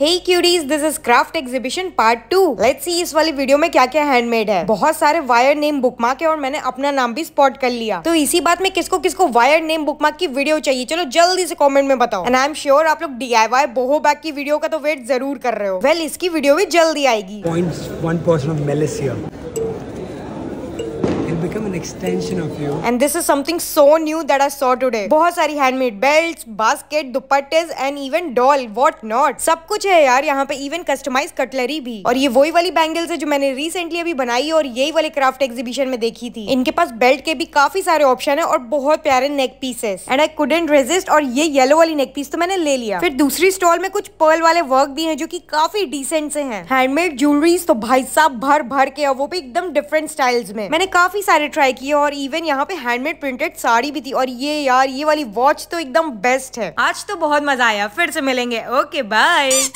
Hey curies this is craft exhibition part two let's see इस वाली video में क्या क्या हैंडमेड है बहुत सारे वायर नेम बुकमार्क है और मैंने अपना नाम भी स्पॉट कर लिया तो इसी बात में किसको किसको वायर नेम बुकमार्क की वीडियो चाहिए चलो जल्दी से कमेंट में बताओ एंड आई एम श्योर आप लोग D I Y boho bag की वीडियो का तो वेट जरूर कर रहे हो वेल well, इसकी वीडियो भी जल्दी आएगी point one person of Malaysia They'll become an extension of you. And this is something so new that I saw today. बहुत सारी handmade belts, basket, दुपट्टेस and even doll, what not. सब कुछ है यार यहाँ पे even customized cutlery भी. और ये वही वाली bangles है जो मैंने recently अभी बनाई और यही वाले craft exhibition में देखी थी. इनके पास belt के भी काफी सारे option है और बहुत प्यारे neck pieces. And I couldn't resist और ये येलो वाली नेक पीस तो मैंने ले लिया फिर दूसरी स्टॉल में कुछ पर्ल वाले वर्क भी हैं जो कि काफी डिसेंट से हैं हैंडमेड ज्वेलरीज तो भाई साहब भर भर के और वो भी एकदम डिफरेंट स्टाइल्स में मैंने काफी सारे ट्राई किए और इवन यहाँ पे हैंडमेड प्रिंटेड साड़ी भी थी और ये यार ये वाली वॉच तो एकदम बेस्ट है आज तो बहुत मजा आया फिर से मिलेंगे ओके बाय